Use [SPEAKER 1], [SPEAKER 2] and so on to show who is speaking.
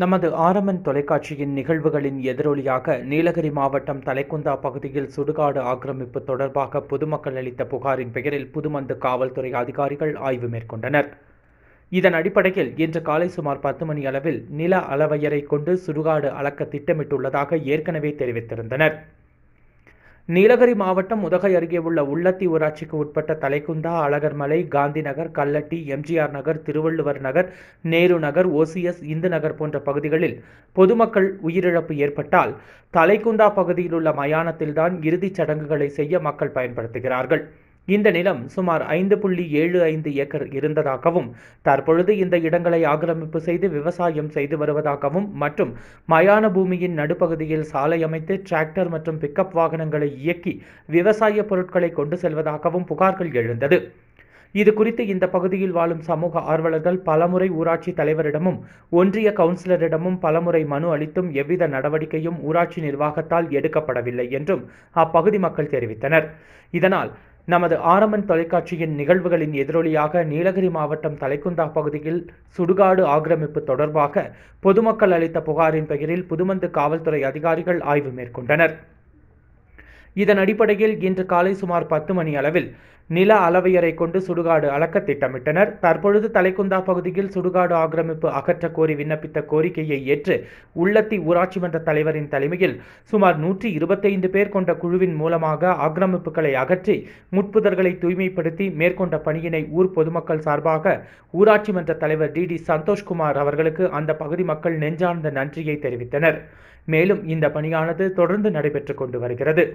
[SPEAKER 1] நமது ஆரம்பன் தொலைக்காட்சியின் நிகழ்வுகளின் எதிரொலியாக நீலகிரி மாவட்டம் தலைக்குந்தா பகுதியில் சுடுகாடு ஆக்கிரமிப்பு தொடர்பாக பொதுமக்கள் அளித்த புகாரின் பெயரில் புதுமந்து காவல்துறை அதிகாரிகள் ஆய்வு மேற்கொண்டனர் இதன் அடிப்படையில் இன்று காலை சுமார் பத்து மணி அளவில் நில அளவையரை கொண்டு சுடுகாடு அளக்க திட்டமிட்டுள்ளதாக ஏற்கனவே தெரிவித்திருந்தனர் நீலகிரி மாவட்டம் உதகை அருகே உள்ள உள்ளத்தி ஊராட்சிக்கு உட்பட்ட தலைக்குந்தா அழகர்மலை காந்தி நகர் கல்லட்டி எம்ஜிஆர் நகர் திருவள்ளுவர் நகர் நேரு நகர் ஓசிஎஸ் இந்து நகர் போன்ற பகுதிகளில் பொதுமக்கள் உயிரிழப்பு ஏற்பட்டால் தலைக்குந்தா பகுதியில் உள்ள மயானத்தில்தான் இறுதிச் சடங்குகளை செய்ய மக்கள் பயன்படுத்துகிறார்கள் இந்த நிலம் சுமார் ஐந்து புள்ளி ஏழு ஐந்து ஏக்கர் இருந்ததாகவும் தற்பொழுது இந்த இடங்களை ஆக்கிரமிப்பு செய்து விவசாயம் செய்து வருவதாகவும் மற்றும் மயான பூமியின் நடுப்பகுதியில் சாலை அமைத்து டிராக்டர் மற்றும் பிக்கப் வாகனங்களை இயக்கி விவசாய பொருட்களை கொண்டு செல்வதாகவும் புகார்கள் எழுந்தது இது குறித்து இந்த பகுதியில் வாழும் சமூக ஆர்வலர்கள் பலமுறை ஊராட்சி தலைவரிடமும் ஒன்றிய கவுன்சிலரிடமும் பலமுறை மனு அளித்தும் எவ்வித நடவடிக்கையும் ஊராட்சி நிர்வாகத்தால் எடுக்கப்படவில்லை என்றும் அப்பகுதி மக்கள் தெரிவித்தனர் இதனால் நமது ஆரம்பன் தொலைக்காட்சியின் நிகழ்வுகளின் எதிரொலியாக நீலகிரி மாவட்டம் தலைக்குந்தா பகுதியில் சுடுகாடு ஆக்கிரமிப்பு தொடர்பாக பொதுமக்கள் அளித்த புகாரின் பெயரில் புதுமந்து காவல்துறை அதிகாரிகள் ஆய்வு மேற்கொண்டனர் இதன் அடிப்படையில் இன்று காலை சுமார் பத்து மணி அளவில் நில அளவையறை கொண்டு சுடுகாடு அளக்க திட்டமிட்டனர் தற்பொழுது தலைக்குந்தா பகுதியில் சுடுகாடு ஆக்கிரமிப்பு அகற்ற கோரி விண்ணப்பித்த கோரிக்கையை ஏற்று உள்ளத்தி ஊராட்சி மன்ற தலைவரின் தலைமையில் சுமார் நூற்றி இருபத்தைந்து பேர் கொண்ட குழுவின் மூலமாக ஆக்கிரமிப்புகளை அகற்றி முட்புதர்களை தூய்மைப்படுத்தி மேற்கொண்ட பணியினை ஊர் பொதுமக்கள் சார்பாக ஊராட்சி மன்ற தலைவர் டி டி சந்தோஷ்குமார் அவர்களுக்கு அந்த பகுதி மக்கள் நெஞ்சார்ந்த நன்றியை தெரிவித்தனர் மேலும் இந்த பணியானது தொடர்ந்து நடைபெற்று கொண்டு வருகிறது